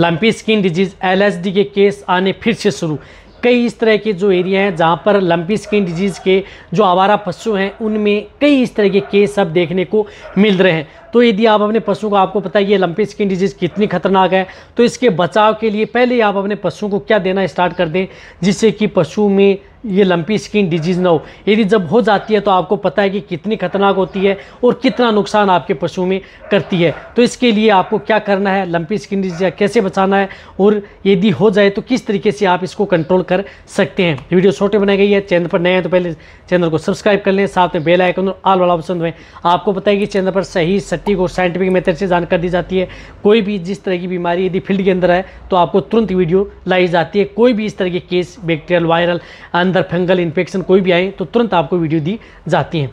lumpy skin disease LSD के case आने फिर से शुरू कई इस तरह के जो एरिया हैं जहाँ पर लंपी स्किन डिजीज़ के जो आवारा पशु हैं उनमें कई इस तरह के केस अब देखने को मिल रहे हैं तो यदि आप अपने पशु को आपको पता है ये लंपी स्किन डिजीज़ कितनी खतरनाक है तो इसके बचाव के लिए पहले आप अपने पशुओं को क्या देना स्टार्ट कर दें जिससे कि पशु में ये लंपी स्किन डिजीज़ ना हो यदि जब हो जाती है तो आपको पता है कि कितनी खतरनाक होती है और कितना नुकसान आपके पशु में करती है तो इसके लिए आपको क्या करना है लंपी स्किन डिजीज कैसे बचाना है और यदि हो जाए तो किस तरीके से आप इसको कंट्रोल कर सकते हैं वीडियो छोटे बनाई गई है चैनल पर नए हैं तो पहले चैनल को सब्सक्राइब कर लें साथ में बेल आइकन और आल वाला ऑप्शन में आपको पता है कि चैनल पर सही सच शक्ति को साइंटिफिक मेथड से जानकारी दी जाती है कोई भी जिस तरह की बीमारी यदि फील्ड के अंदर है तो आपको तुरंत वीडियो लाई जाती है कोई भी इस तरह के केस बैक्टीरियल वायरल अंदर फंगल इन्फेक्शन कोई भी आए तो तुरंत आपको वीडियो दी जाती है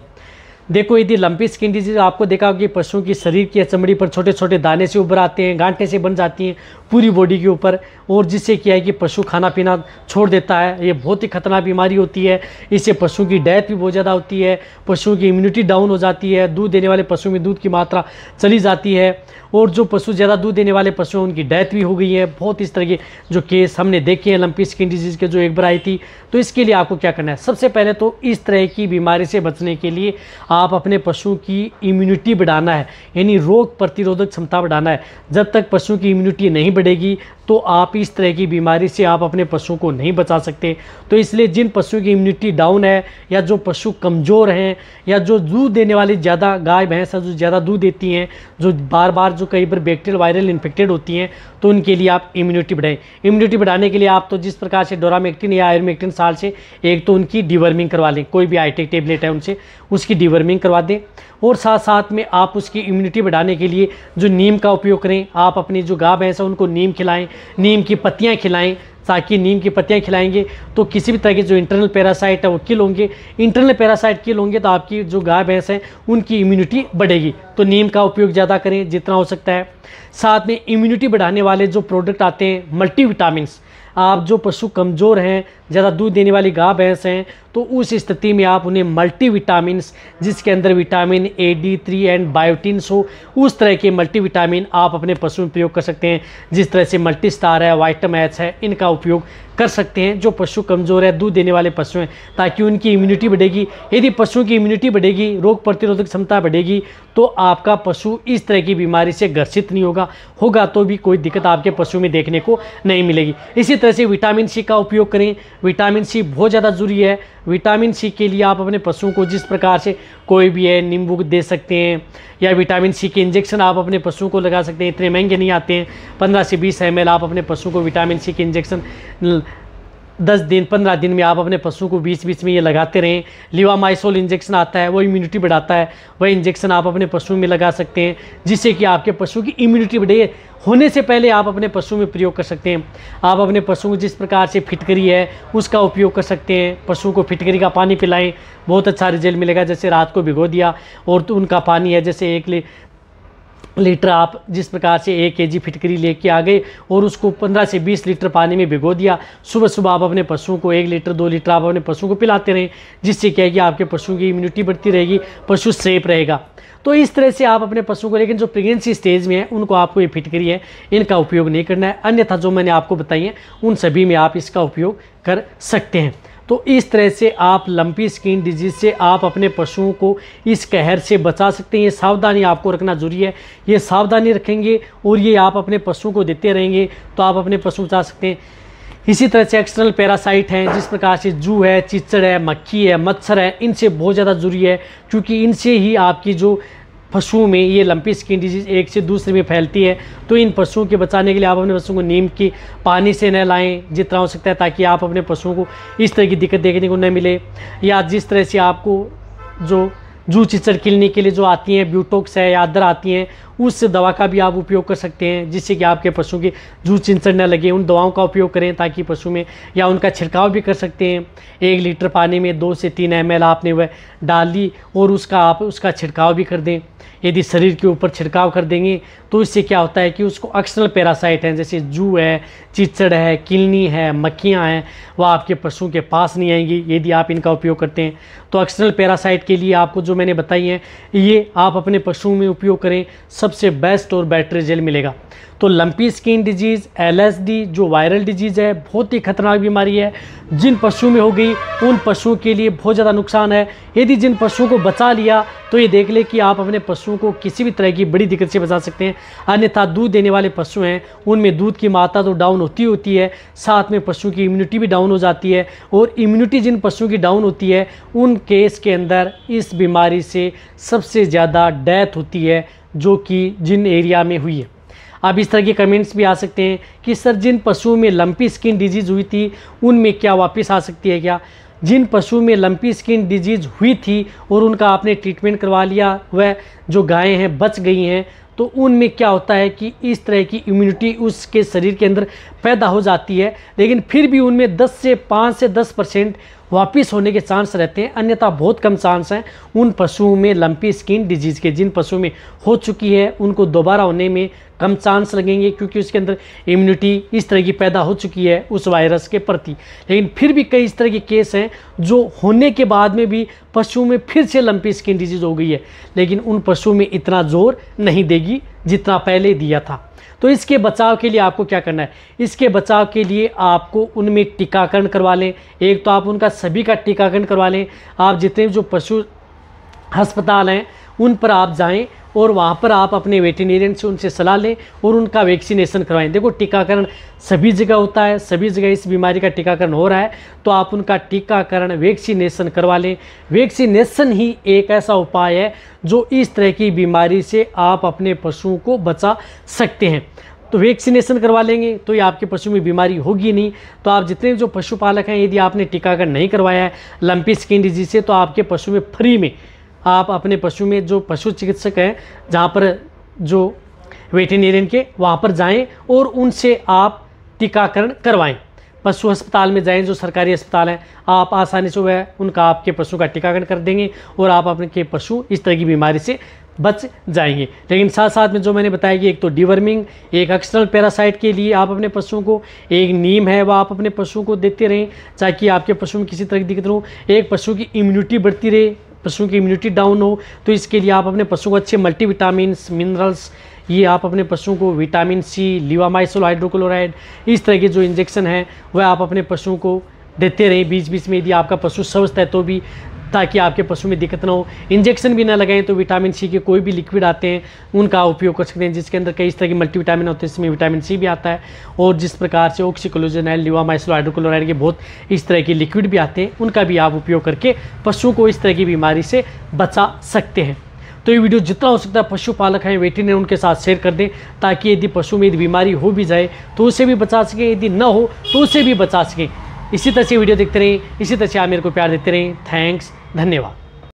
देखो यदि लंपी स्किन डिजीज आपको देखा होगी पशुओं की शरीर की चमड़ी पर छोटे छोटे दाने से उभर आते हैं गांठे से बन जाती हैं पूरी बॉडी के ऊपर और जिससे क्या है कि पशु खाना पीना छोड़ देता है ये बहुत ही खतरनाक बीमारी होती है इससे पशु की डेथ भी बहुत ज़्यादा होती है पशुओं की इम्यूनिटी डाउन हो जाती है दूध देने वाले पशु में दूध की मात्रा चली जाती है और जो पशु ज़्यादा दूध देने वाले पशु हैं उनकी डेथ भी हो गई है बहुत इस तरह के जो केस हमने देखे हैं लंपी स्किन डिजीज़ के जो एक बार आई थी तो इसके लिए आपको क्या करना है सबसे पहले तो इस तरह की बीमारी से बचने के लिए आप अपने पशु की इम्यूनिटी बढ़ाना है यानी रोग प्रतिरोधक क्षमता बढ़ाना है जब तक पशुओं की इम्यूनिटी नहीं बढ़ेगी तो आप इस तरह की बीमारी से आप अपने पशुओं को नहीं बचा सकते तो इसलिए जिन पशुओं की इम्यूनिटी डाउन है या जो पशु कमज़ोर हैं या जो दूध देने वाली ज़्यादा गाय भैंस जो ज़्यादा दूध देती हैं जो बार बार जो कई बार बैक्टीरियल वायरल इन्फेक्टेड होती हैं तो उनके लिए आप इम्यूनिटी बढ़ाएं इम्यूनिटी बढ़ाने के लिए आप तो जिस प्रकार से डोरामेक्टिन या आयरमेक्टिन साल से एक तो उनकी डिवर्मिंग करवा लें कोई भी हाईटेक टेबलेट है उनसे उसकी डिवर्मिंग करवा दें और साथ साथ में आप उसकी इम्यूनिटी बढ़ाने के लिए जो नीम का उपयोग करें आप अपनी जो गाय भैंस है उनको नीम खिलाएं नीम की पत्तियां खिलाएं ताकि नीम की पत्तियां खिलाएंगे तो किसी भी तरह के जो इंटरनल पैरासाइट है वो किल होंगे इंटरनल पैरासाइट किल होंगे तो आपकी जो गाय भैंस है उनकी इम्यूनिटी बढ़ेगी तो नीम का उपयोग ज़्यादा करें जितना हो सकता है साथ में इम्यूनिटी बढ़ाने वाले जो प्रोडक्ट आते हैं मल्टी आप जो पशु कमज़ोर हैं ज़्यादा दूध देने वाली गाय भैंस हैं तो उस स्थिति में आप उन्हें मल्टी विटामिन जिसके अंदर vitamin A D three and biotins हो उस तरह के मल्टी विटामिन आप अपने पशु में प्रयोग कर सकते हैं जिस तरह से मल्टी स्टार है वाइटम एच है इनका उपयोग कर सकते हैं जो पशु कमज़ोर है दूध देने वाले पशु हैं ताकि उनकी इम्यूनिटी बढ़ेगी यदि पशुओं की इम्यूनिटी बढ़ेगी रोग प्रतिरोधक क्षमता बढ़ेगी तो आपका पशु इस तरह की बीमारी से ग्रसित नहीं होगा होगा तो भी कोई दिक्कत आपके पशु में देखने को नहीं मिलेगी इसी तरह से विटामिन सी का उपयोग करें विटामिन सी बहुत ज़्यादा ज़रूरी है विटामिन सी के लिए आप अपने पशुओं को जिस प्रकार से कोई भी है नींबू दे सकते हैं या विटामिन सी के इंजेक्शन आप अपने पशुओं को लगा सकते हैं इतने महंगे नहीं आते हैं पंद्रह से बीस एम आप अपने पशुओं को विटामिन सी के इंजेक्शन दस दिन पंद्रह दिन में आप अपने पशु को बीच बीच में ये लगाते रहें लिवामाइसोल इंजेक्शन आता है वो इम्यूनिटी बढ़ाता है वह इंजेक्शन आप अपने पशु में लगा सकते हैं जिससे कि आपके पशु की इम्यूनिटी बढ़े होने से पहले आप अपने पशु में प्रयोग कर सकते हैं आप अपने पशु को जिस प्रकार से फिटकरी है उसका उपयोग कर सकते हैं पशु को फिटकरी का पानी पिलाएं बहुत अच्छा रिजल्ट मिलेगा जैसे रात को भिगो दिया और तो उनका पानी है जैसे एक लीटर आप जिस प्रकार से एक के जी फिटकरी लेके आ गए और उसको 15 से 20 लीटर पानी में भिगो दिया सुबह सुबह आप अपने पशुओं को एक लीटर दो लीटर आप अपने पशुओं को पिलाते रहें जिससे क्या है कि आपके पशुओं की इम्यूनिटी बढ़ती रहेगी पशु सेफ रहेगा तो इस तरह से आप अपने पशु को लेकिन जो प्रेगनेंसी स्टेज में है उनको आपको ये फिटकरी है इनका उपयोग नहीं करना है अन्यथा जो मैंने आपको बताई है उन सभी में आप इसका उपयोग कर सकते हैं तो इस तरह से आप लंपी स्किन डिजीज से आप अपने पशुओं को इस कहर से बचा सकते हैं ये सावधानी आपको रखना जरूरी है ये सावधानी रखेंगे और ये आप अपने पशुओं को देते रहेंगे तो आप अपने पशु बचा सकते हैं इसी तरह से एक्सटर्नल पैरासाइट हैं जिस प्रकार से जू है चिचड़ है मक्खी है मच्छर है इनसे बहुत ज़्यादा जरूरी है क्योंकि इनसे ही आपकी जो पशुओं में ये लंपी स्किन डिजीज़ एक से दूसरे में फैलती है तो इन पशुओं के बचाने के लिए आप अपने पशुओं को नीम की पानी से न लाएँ जितना हो सकता है ताकि आप अपने पशुओं को इस तरह की दिक्कत देखने को न मिले या जिस तरह से आपको जो जू चिचड़ खिलने के लिए जो आती हैं ब्यूटोक्स है या अदर आती हैं उस दवा का भी आप उपयोग कर सकते हैं जिससे कि आपके पशु की जू चिंचड़ न लगे उन दवाओं का उपयोग करें ताकि पशु में या उनका छिड़काव भी कर सकते हैं एक लीटर पानी में दो से तीन एम आपने वह डाल दी और उसका आप उसका छिड़काव भी कर दें यदि शरीर के ऊपर छिड़काव कर देंगे तो इससे क्या होता है कि उसको एक्सटर्नल पैरासाइट हैं जैसे जू है चिचड़ है किलनी है मक्खियाँ हैं वह आपके पशु के पास नहीं आएंगी यदि आप इनका उपयोग करते हैं तो एक्सटर्नल पैरासाइट के लिए आपको जो मैंने बताई हैं ये आप अपने पशुओं में उपयोग करें सबसे बेस्ट और बैटरी जेल मिलेगा तो लंपी स्किन डिजीज़ एल जो वायरल डिजीज़ है बहुत ही खतरनाक बीमारी है जिन पशुओं में हो गई उन पशुओं के लिए बहुत ज़्यादा नुकसान है यदि जिन पशुओं को बचा लिया तो ये देख ले कि आप अपने पशु पशुओं को किसी भी तरह की बड़ी दिक्कत से बचा सकते हैं अन्यथा दूध देने वाले पशु हैं उनमें दूध की मात्रा तो डाउन होती होती है साथ में पशुओं की इम्यूनिटी भी डाउन हो जाती है और इम्यूनिटी जिन पशुओं की डाउन होती है उन केस के अंदर इस बीमारी से सबसे ज़्यादा डेथ होती है जो कि जिन एरिया में हुई है अब इस तरह के कमेंट्स भी आ सकते हैं कि सर जिन पशुओं में लंपी स्किन डिजीज़ हुई थी उनमें क्या वापस आ सकती है क्या जिन पशु में लंपी स्किन डिजीज़ हुई थी और उनका आपने ट्रीटमेंट करवा लिया वह जो गायें हैं बच गई हैं तो उनमें क्या होता है कि इस तरह की इम्यूनिटी उसके शरीर के अंदर पैदा हो जाती है लेकिन फिर भी उनमें 10 से 5 से 10 परसेंट वापिस होने के चांस रहते हैं अन्यथा बहुत कम चांस हैं उन पशुओं में लंपी स्किन डिजीज़ के जिन पशुओं में हो चुकी है उनको दोबारा होने में कम चांस लगेंगे क्योंकि उसके अंदर इम्यूनिटी इस तरह की पैदा हो चुकी है उस वायरस के प्रति लेकिन फिर भी कई इस तरह के केस हैं जो होने के बाद में भी पशुओं में फिर से लंपी स्किन डिजीज़ हो गई है लेकिन उन पशुओं में इतना जोर नहीं देगी जितना पहले दिया था तो इसके बचाव के लिए आपको क्या करना है इसके बचाव के लिए आपको उनमें टीकाकरण करवा लें एक तो आप उनका सभी का टीकाकरण करवा लें आप जितने जो पशु अस्पताल हैं उन पर आप जाएं और वहाँ पर आप अपने वेटनेरियन से उनसे सलाह लें और उनका वैक्सीनेशन करवाएं देखो टीकाकरण सभी जगह होता है सभी जगह इस बीमारी का टीकाकरण हो रहा है तो आप उनका टीकाकरण वैक्सीनेशन करवा लें वैक्सीनेशन ही एक ऐसा उपाय है जो इस तरह की बीमारी से आप अपने पशुओं को बचा सकते हैं तो वैक्सीनेशन करवा लेंगे तो ये आपके पशु में बीमारी होगी नहीं तो आप जितने जो पशुपालक हैं यदि आपने टीकाकरण नहीं करवाया है लंपी स्किन डिजीज से तो आपके पशु में फ्री में आप अपने पशु में जो पशु चिकित्सक हैं जहाँ पर जो वेटेनेरियन के वहाँ पर जाएं और उनसे आप टीकाकरण करवाएं पशु अस्पताल में जाएं जो सरकारी अस्पताल हैं आप आसानी से वह उनका आपके पशु का टीकाकरण कर देंगे और आप अपने के पशु इस तरह की बीमारी से बच जाएंगे लेकिन साथ साथ में जो मैंने बताया कि एक तो डिवर्मिंग एक एक्सटर्नल पैरासाइट के लिए आप अपने पशुओं को एक नीम है वह आप अपने पशुओं को देते रहें ताकि आपके पशु में किसी तरह की दिक्कत हो एक पशु की इम्यूनिटी बढ़ती रहे पशुओं की इम्यूनिटी डाउन हो तो इसके लिए आप अपने पशुओं को अच्छे मल्टी मिनरल्स ये आप अपने पशुओं को विटामिन सी लिवामाइसोल हाइड्रोक्लोराइड इस तरह के जो इंजेक्शन हैं वह आप अपने पशुओं को देते रहें बीच बीच में यदि आपका पशु स्वस्थ है तो भी ताकि आपके पशु में दिक्कत ना हो इंजेक्शन भी ना लगाएं तो विटामिन सी के कोई भी लिक्विड आते हैं उनका उपयोग कर सकते हैं जिसके अंदर कई इस तरह के मल्टीविटामिन होते हैं इसमें विटामिन सी भी आता है और जिस प्रकार से लिवा लिवामाइसलो हाइड्रोक्लोराइड के बहुत इस तरह के लिक्विड भी आते हैं उनका भी आप उपयोग करके पशुओं को इस तरह की बीमारी से बचा सकते हैं तो ये वीडियो जितना हो सकता है पशुपालक हैं वेटिनर उनके साथ शेयर कर दें ताकि यदि पशु में यदि बीमारी हो भी जाए तो उसे भी बचा सकें यदि न हो तो उसे भी बचा सकें इसी तरह से वीडियो देखते रहें इसी तरह से आप मेरे को प्यार देते रहें थैंक्स धन्यवाद